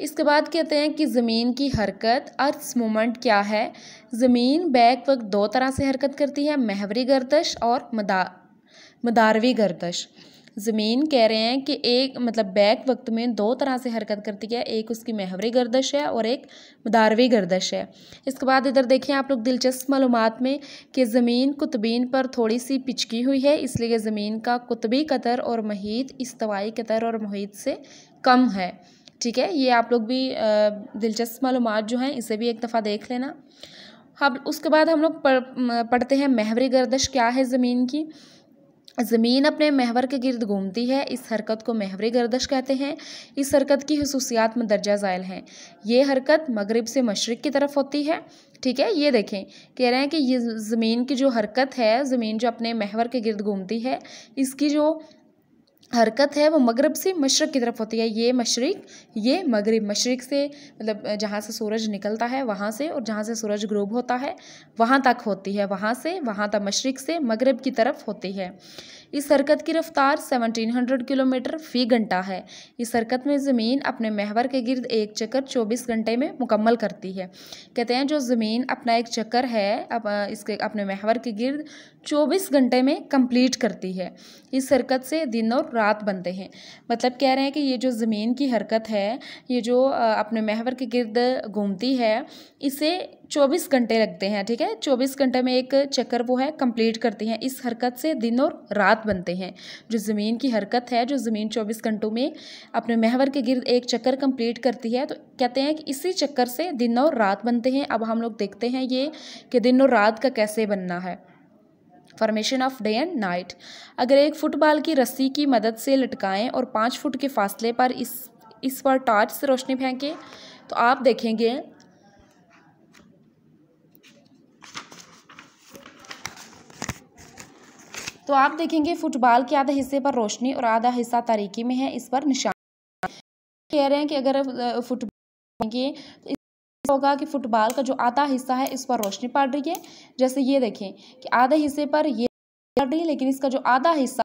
इसके बाद कहते हैं कि ज़मीन की हरकत अर्थ मोमेंट क्या है ज़मीन बैक वक्त दो तरह से हरकत करती है महवरी गर्दश और मदा मदारवी गर्दश ज़मीन कह रहे हैं कि एक मतलब बैक वक्त में दो तरह से हरकत करती है एक उसकी महवरी गर्दश है और एक मदारवी गर्दश है इसके बाद इधर देखें आप लोग दिलचस्प मालूम में कि ज़मीन कुतबीन पर थोड़ी सी पिचकी हुई है इसलिए ज़मीन का कुतबी कतर और महीत इस्तवाई कतर और महीत से कम है ठीक है ये आप लोग भी दिलचस्प मालूम जो हैं इसे भी एक दफ़ा देख लेना अब उसके बाद हम लोग पढ़ते हैं महवरी गर्दश क्या है ज़मीन की ज़मीन अपने महवर के गिर्द घूमती है इस हरकत को महवरी गर्दश कहते हैं इस हरकत की खसूसियात में दर्जा ज़ायल हैं ये हरकत मगरब से मशरक़ की तरफ होती है ठीक है ये देखें कह रहे हैं कि ये ज़मीन की जो हरकत है ज़मीन जो अपने महवर के गिर्द घूमती है इसकी जो हरकत है वो मगरब से मशरक़ की तरफ होती है ये मशरक़ ये मगरब मशरक़ से मतलब जहाँ से सूरज निकलता है वहाँ से और जहाँ से सूरज ग्रूब होता है वहाँ तक होती है वहाँ से वहाँ तक मशरक़ से मगरब की तरफ होती है इस हरकत की रफ्तार 1700 किलोमीटर फ़ी घंटा है इस हरकत में ज़मीन अपने महवर के गर्द एक चक्कर 24 घंटे में मुकम्मल करती है कहते हैं जो ज़मीन अपना एक चक्कर है अप, इसके अपने महवर के गर्द 24 घंटे में कंप्लीट करती है इस हरकत से दिन और रात बनते हैं मतलब कह रहे हैं कि ये जो ज़मीन की हरकत है ये जो अपने महवर के गिरद घूमती है इसे चौबीस घंटे लगते हैं ठीक है चौबीस घंटे में एक चक्कर वो है कंप्लीट करती हैं इस हरकत से दिन और रात बनते हैं जो ज़मीन की हरकत है जो ज़मीन चौबीस घंटों में अपने महवर के गिरद एक चक्कर कंप्लीट करती है तो कहते हैं कि इसी चक्कर से दिन और रात बनते हैं अब हम लोग देखते हैं ये कि दिन और रात का कैसे बनना है formation of day and night अगर एक फुटबॉल की रस्सी की मदद से लटकाएं और पाँच फुट के फासले पर इस इस पर टॉर्च से रोशनी फेंकें तो आप देखेंगे तो आप देखेंगे फुटबॉल के आधा हिस्से पर रोशनी और आधा हिस्सा तारीकी में है इस पर निशान कह रहे हैं कि अगर फुटबॉल तो होगा कि फुटबॉल का जो आधा हिस्सा है इस पर रोशनी पड़ रही है जैसे ये देखें कि आधे हिस्से पर ये पड़ रही है लेकिन इसका जो आधा हिस्सा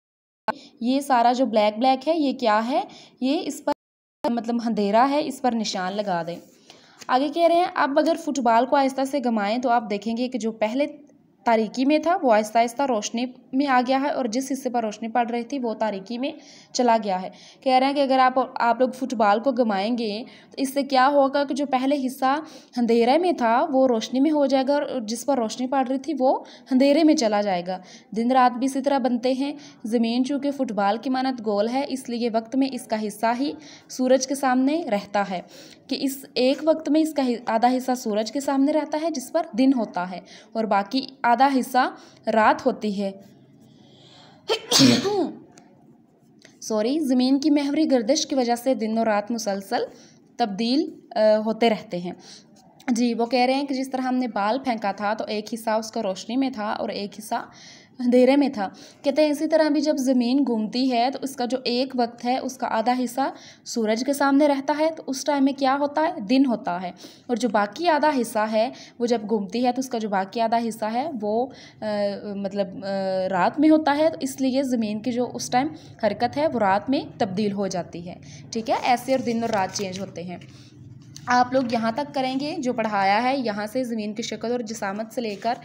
ये सारा जो ब्लैक ब्लैक है ये क्या है ये इस पर मतलब अंधेरा है इस पर निशान लगा दें आगे कह रहे हैं अब अगर फुटबॉल को आहिस्ता से घुमाएं तो आप देखेंगे कि जो पहले तारीकी में था वो आहिस्ता आहिस्ता रोशनी में आ गया है और जिस हिस्से पर रोशनी पड़ रही थी वो तारीकी में चला गया है कह रहे हैं कि अगर आप आप लोग फुटबॉल को गमाएंगे तो इससे क्या होगा कि जो पहले हिस्सा अंधेरे में था वो रोशनी में हो जाएगा और जिस पर रोशनी पड़ रही थी वो अंधेरे में चला जाएगा दिन रात भी इसी तरह बनते हैं ज़मीन चूँकि फुटबॉल की मानत गोल है इसलिए वक्त में इसका हिस्सा ही सूरज के सामने रहता है कि इस एक वक्त में इसका आधा हिस्सा सूरज के सामने रहता है जिस पर दिन होता है और बाकी आधा हिस्सा रात होती है सॉरी ज़मीन की महवरी गर्दिश की वजह से दिन और रात मुसलसल तब्दील होते रहते हैं जी वो कह रहे हैं कि जिस तरह हमने बाल फेंका था तो एक हिस्सा उसका रोशनी में था और एक हिस्सा अंधेरे में था कहते हैं इसी तरह भी जब ज़मीन घूमती है तो उसका जो एक वक्त है उसका आधा हिस्सा सूरज के सामने रहता है तो उस टाइम में क्या होता है दिन होता है और जो बाकी आधा हिस्सा है वो जब घूमती है तो उसका जो बाकी आधा हिस्सा है वो आ, मतलब आ, रात में होता है तो इसलिए ज़मीन की जो उस टाइम हरकत है वो रात में तब्दील हो जाती है ठीक है ऐसे और दिन और रात चेंज होते हैं आप लोग यहाँ तक करेंगे जो पढ़ाया है यहाँ से ज़मीन की शक्ल और जसामत से लेकर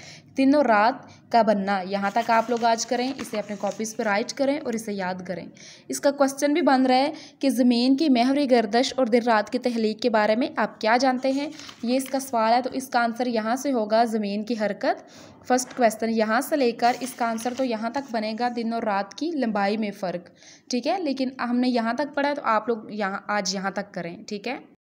और रात का बनना यहाँ तक आप लोग आज करें इसे अपने कॉपीज़ पर राइट करें और इसे याद करें इसका क्वेश्चन भी बन रहा है कि ज़मीन की महवरी गर्दश और दिन रात की तहलीक के बारे में आप क्या जानते हैं ये इसका सवाल है तो इसका आंसर यहाँ से होगा ज़मीन की हरकत फर्स्ट क्वेश्चन यहाँ से लेकर इसका आंसर तो यहाँ तक बनेगा दिन और रात की लंबाई में फ़र्क ठीक है लेकिन हमने यहाँ तक पढ़ा है तो आप लोग यहाँ आज यहाँ तक करें ठीक है